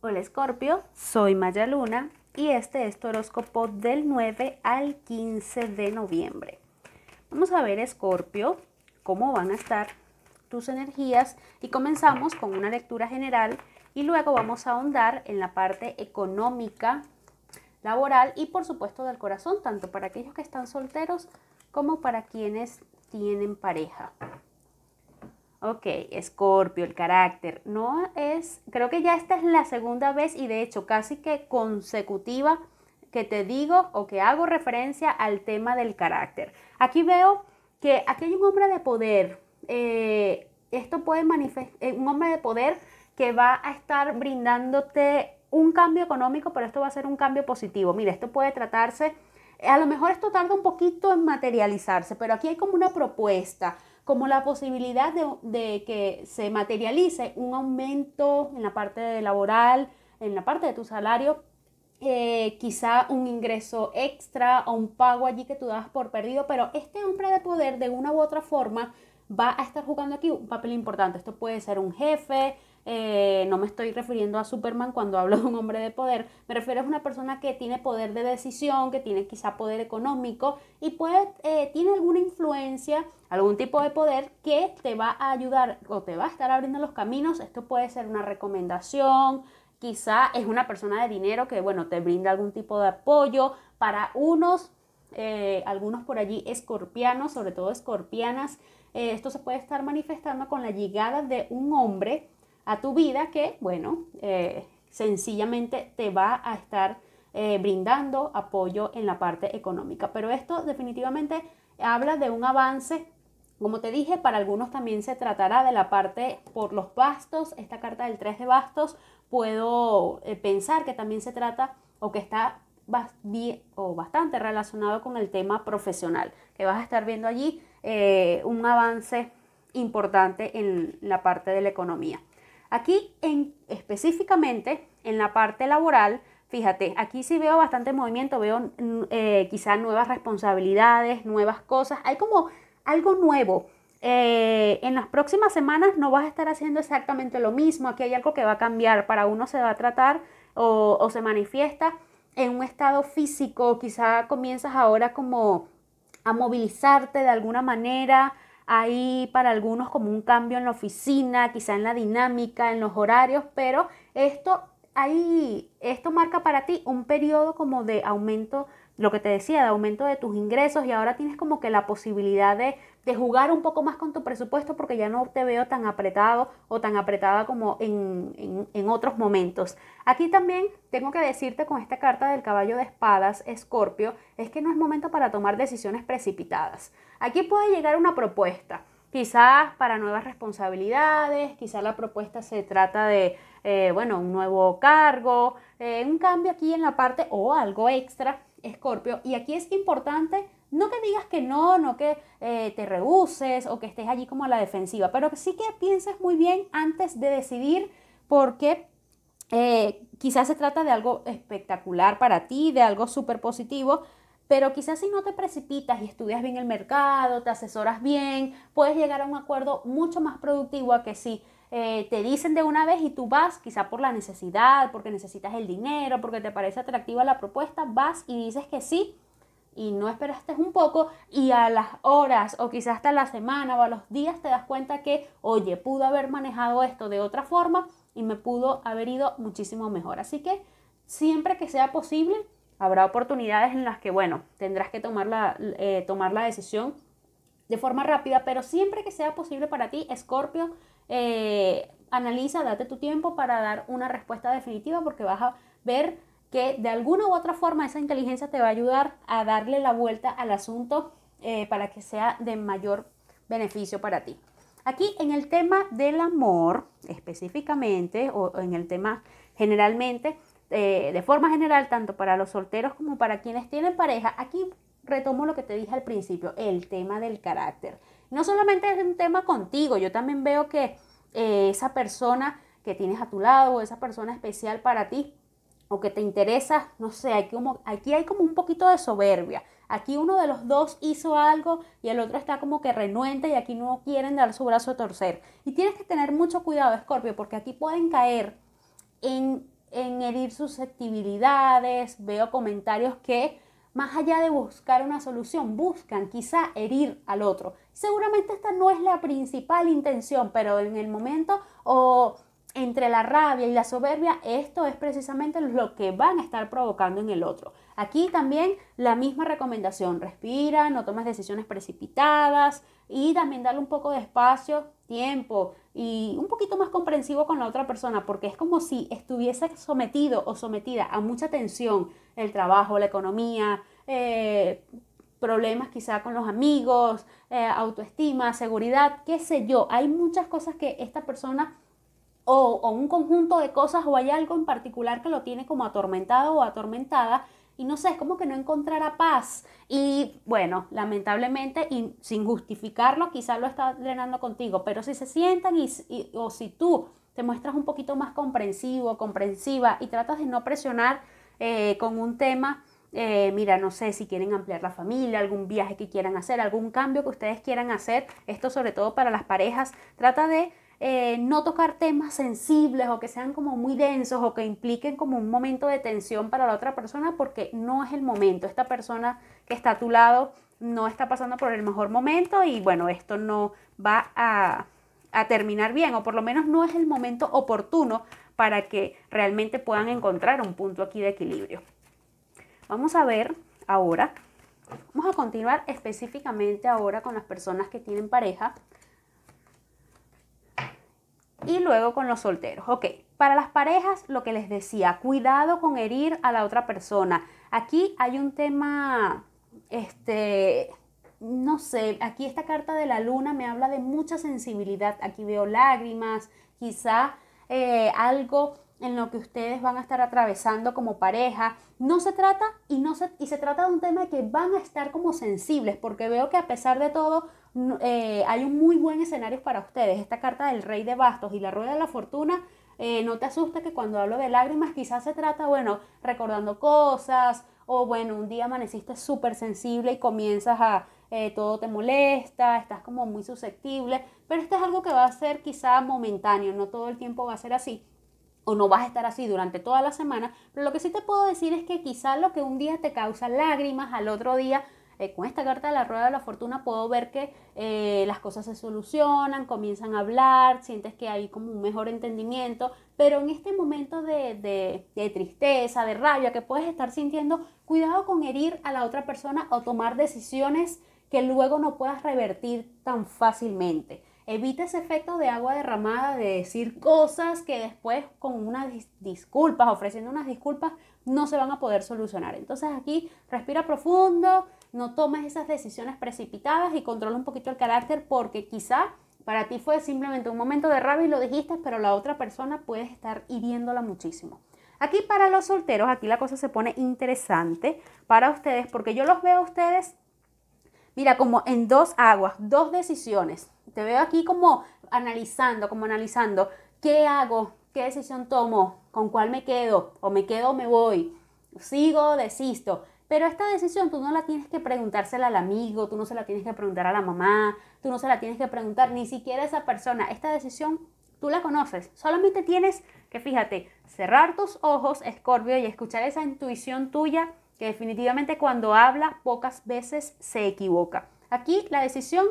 Hola Escorpio, soy Maya Luna y este es tu horóscopo del 9 al 15 de noviembre. Vamos a ver Escorpio, cómo van a estar tus energías y comenzamos con una lectura general y luego vamos a ahondar en la parte económica, laboral y por supuesto del corazón, tanto para aquellos que están solteros como para quienes tienen pareja. Ok, Escorpio, el carácter. No es, creo que ya esta es la segunda vez y de hecho casi que consecutiva que te digo o que hago referencia al tema del carácter. Aquí veo que aquí hay un hombre de poder. Eh, esto puede manifestar, eh, un hombre de poder que va a estar brindándote un cambio económico, pero esto va a ser un cambio positivo. Mira, esto puede tratarse, a lo mejor esto tarda un poquito en materializarse, pero aquí hay como una propuesta, como la posibilidad de, que se materialice un aumento en la parte laboral, en la parte de tu salario, eh, quizá un ingreso extra o un pago allí que tú das por perdido, pero este hombre de poder de una u otra forma va a estar jugando aquí un papel importante. Esto puede ser un jefe, eh, no me estoy refiriendo a Superman cuando hablo de un hombre de poder, me refiero a una persona que tiene poder de decisión, que tiene quizá poder económico y eh, tiene alguna influencia, algún tipo de poder que te va a ayudar o te va a estar abriendo los caminos. Esto puede ser una recomendación, quizá es una persona de dinero que, bueno, te brinda algún tipo de apoyo para unos. Eh, algunos por allí escorpianos, sobre todo escorpianas, esto se puede estar manifestando con la llegada de un hombre a tu vida que, bueno, eh, sencillamente te va a estar eh, brindando apoyo en la parte económica. Pero esto definitivamente habla de un avance. Como te dije, para algunos también se tratará de la parte por los bastos. Esta carta del 3 de bastos puedo eh, pensar que también se trata o que está o bastante relacionado con el tema profesional, que vas a estar viendo allí un avance importante en la parte de la economía. Aquí específicamente en la parte laboral, fíjate, aquí sí veo bastante movimiento, veo mm, eh, quizá nuevas responsabilidades, nuevas cosas, hay como algo nuevo. Eh, en las próximas semanas no vas a estar haciendo exactamente lo mismo, aquí hay algo que va a cambiar, para uno se va a tratar o, o se manifiesta en un estado físico, quizá comienzas ahora como a movilizarte de alguna manera, hay para algunos como un cambio en la oficina, quizá en la dinámica, en los horarios, pero esto, ahí, esto marca para ti un periodo como de aumento lo que te decía, de aumento de tus ingresos y ahora tienes como que la posibilidad de, jugar un poco más con tu presupuesto porque ya no te veo tan apretado o tan apretada como en, otros momentos. Aquí también tengo que decirte con esta carta del caballo de espadas, Escorpio, es que no es momento para tomar decisiones precipitadas. Aquí puede llegar una propuesta quizás para nuevas responsabilidades, quizás la propuesta se trata de, eh, bueno, un nuevo cargo, eh, un cambio aquí en la parte o algo extra Escorpio, y aquí es importante no que digas que no, no que eh, te rehuses o que estés allí como a la defensiva, pero sí que pienses muy bien antes de decidir porque eh, quizás se trata de algo espectacular para ti, de algo súper positivo, pero quizás si no te precipitas y estudias bien el mercado, te asesoras bien, puedes llegar a un acuerdo mucho más productivo que sí. Eh, te dicen de una vez y tú vas, quizá por la necesidad, porque necesitas el dinero, porque te parece atractiva la propuesta, vas y dices que sí y no esperaste un poco y a las horas o quizás hasta la semana o a los días te das cuenta que, oye, pudo haber manejado esto de otra forma y me pudo haber ido muchísimo mejor. Así que siempre que sea posible, habrá oportunidades en las que, bueno, tendrás que tomar eh, tomar la decisión de forma rápida, pero siempre que sea posible para ti, Scorpio, eh, analiza, date tu tiempo para dar una respuesta definitiva porque vas a ver que de alguna u otra forma esa inteligencia te va a ayudar a darle la vuelta al asunto eh, para que sea de mayor beneficio para ti. Aquí en el tema del amor específicamente o, en el tema generalmente, eh, de forma general, tanto para los solteros como para quienes tienen pareja, aquí retomo lo que te dije al principio, el tema del carácter. No solamente es un tema contigo, yo también veo que eh, esa persona que tienes a tu lado o esa persona especial para ti o que te interesa, no sé, hay como, aquí hay como un poquito de soberbia. Aquí uno de los dos hizo algo y el otro está como que renuente y aquí no quieren dar su brazo a torcer. Y tienes que tener mucho cuidado, Escorpio, porque aquí pueden caer en herir susceptibilidades. Veo comentarios que más allá de buscar una solución, buscan quizá herir al otro. Seguramente esta no es la principal intención, pero en el momento o entre la rabia y la soberbia, esto es precisamente lo que van a estar provocando en el otro. Aquí también la misma recomendación, respira, no tomes decisiones precipitadas y también darle un poco de espacio, tiempo, y un poquito más comprensivo con la otra persona, porque es como si estuviese sometido o sometida a mucha tensión, el trabajo, la economía, eh, problemas quizá con los amigos, eh, autoestima, seguridad, qué sé yo. Hay muchas cosas que esta persona o, un conjunto de cosas o hay algo en particular que lo tiene como atormentado o atormentada y no sé, es como que no encontrará paz. Y bueno, lamentablemente, y sin justificarlo, quizás lo está drenando contigo, pero si se sientan y, o si tú te muestras un poquito más comprensivo, comprensiva y tratas de no presionar eh, con un tema, eh, mira, no sé si quieren ampliar la familia, algún viaje que quieran hacer, algún cambio que ustedes quieran hacer, esto sobre todo para las parejas, trata de eh, no tocar temas sensibles o que sean como muy densos o que impliquen como un momento de tensión para la otra persona porque no es el momento. Esta persona que está a tu lado no está pasando por el mejor momento y bueno, esto no va a, a terminar bien o por lo menos no es el momento oportuno para que realmente puedan encontrar un punto aquí de equilibrio. Vamos a ver ahora, vamos a continuar específicamente ahora con las personas que tienen pareja y luego con los solteros. Ok, para las parejas, lo que les decía, cuidado con herir a la otra persona. Aquí hay un tema, este, no sé, aquí esta carta de la luna me habla de mucha sensibilidad. Aquí veo lágrimas, quizá eh, algo en lo que ustedes van a estar atravesando como pareja. No se trata y, no se, y se trata de un tema que van a estar como sensibles, porque veo que a pesar de todo, eh, hay un muy buen escenario para ustedes. Esta carta del Rey de Bastos y la Rueda de la Fortuna, eh, no te asusta que cuando hablo de lágrimas quizás se trata, bueno, recordando cosas o bueno, un día amaneciste súper sensible y comienzas a, eh, todo te molesta, estás como muy susceptible, pero esto es algo que va a ser quizá momentáneo, no todo el tiempo va a ser así o no vas a estar así durante toda la semana, pero lo que sí te puedo decir es que quizá lo que un día te causa lágrimas, al otro día eh, con esta carta de la rueda de la fortuna puedo ver que eh, las cosas se solucionan, comienzan a hablar, sientes que hay como un mejor entendimiento, pero en este momento de, de, tristeza, de rabia que puedes estar sintiendo, cuidado con herir a la otra persona o tomar decisiones que luego no puedas revertir tan fácilmente. Evita ese efecto de agua derramada, de decir cosas que después con unas disculpas, ofreciendo unas disculpas, no se van a poder solucionar. Entonces aquí respira profundo, no tomes esas decisiones precipitadas y controla un poquito el carácter porque quizá para ti fue simplemente un momento de rabia y lo dijiste, pero la otra persona puede estar hiriéndola muchísimo. Aquí para los solteros, aquí la cosa se pone interesante para ustedes porque yo los veo a ustedes, mira, como en dos aguas, dos decisiones. Te veo aquí como analizando, como analizando, ¿qué hago? ¿Qué decisión tomo? ¿Con cuál me quedo? ¿O me quedo o me voy? ¿Sigo? o ¿Desisto? Pero esta decisión tú no la tienes que preguntársela al amigo, tú no se la tienes que preguntar a la mamá, tú no se la tienes que preguntar ni siquiera a esa persona. Esta decisión tú la conoces, solamente tienes que, fíjate, cerrar tus ojos, Escorpio, y escuchar esa intuición tuya que definitivamente cuando habla pocas veces se equivoca. Aquí la decisión,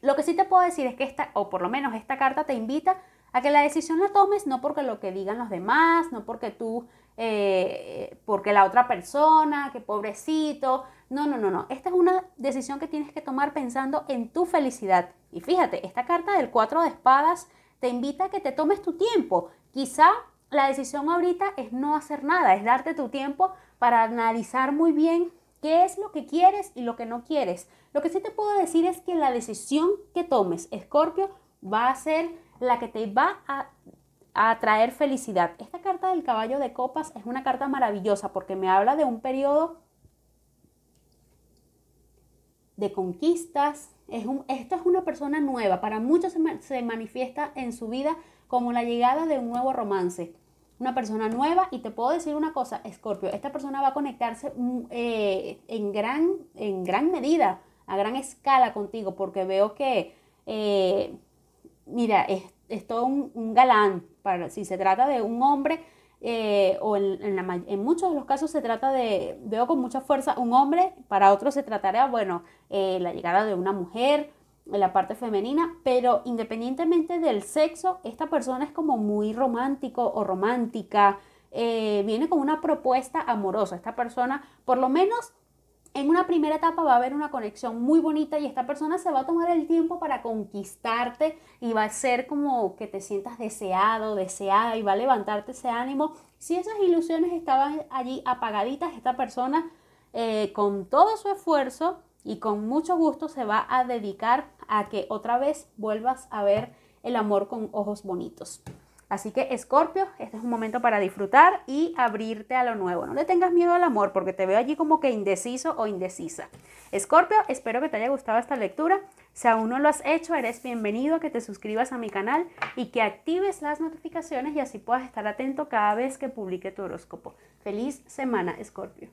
lo que sí te puedo decir es que esta, o por lo menos esta carta te invita que la decisión la tomes no porque lo que digan los demás, no porque tú, eh, porque la otra persona, que pobrecito. No, no, no, no. Esta es una decisión que tienes que tomar pensando en tu felicidad. Y fíjate, esta carta del cuatro de espadas te invita a que te tomes tu tiempo. Quizá la decisión ahorita es no hacer nada, es darte tu tiempo para analizar muy bien qué es lo que quieres y lo que no quieres. Lo que sí te puedo decir es que la decisión que tomes, Escorpio, va a ser la que te va a, traer felicidad. Esta carta del caballo de copas es una carta maravillosa porque me habla de un periodo de conquistas. Es un, esta es una persona nueva. Para muchos se, manifiesta en su vida como la llegada de un nuevo romance. Una persona nueva. Y te puedo decir una cosa, Scorpio. Esta persona va a conectarse mm, eh, en, gran, en gran medida, a gran escala contigo, porque veo que eh, mira, es, todo un, galán, para, si se trata de un hombre, eh, o en, en, muchos de los casos se trata de, veo con mucha fuerza, un hombre, para otros se tratará, bueno, eh, la llegada de una mujer, la parte femenina, pero independientemente del sexo, esta persona es como muy romántico o romántica, eh, viene con una propuesta amorosa, esta persona por lo menos en una primera etapa va a haber una conexión muy bonita y esta persona se va a tomar el tiempo para conquistarte y va a ser como que te sientas deseado, deseada y va a levantarte ese ánimo. Si esas ilusiones estaban allí apagaditas, esta persona eh, con todo su esfuerzo y con mucho gusto se va a dedicar a que otra vez vuelvas a ver el amor con ojos bonitos. Así que Escorpio, este es un momento para disfrutar y abrirte a lo nuevo. No le tengas miedo al amor porque te veo allí como que indeciso o indecisa. Scorpio, espero que te haya gustado esta lectura. Si aún no lo has hecho, eres bienvenido a que te suscribas a mi canal y que actives las notificaciones y así puedas estar atento cada vez que publique tu horóscopo. Feliz semana, Scorpio!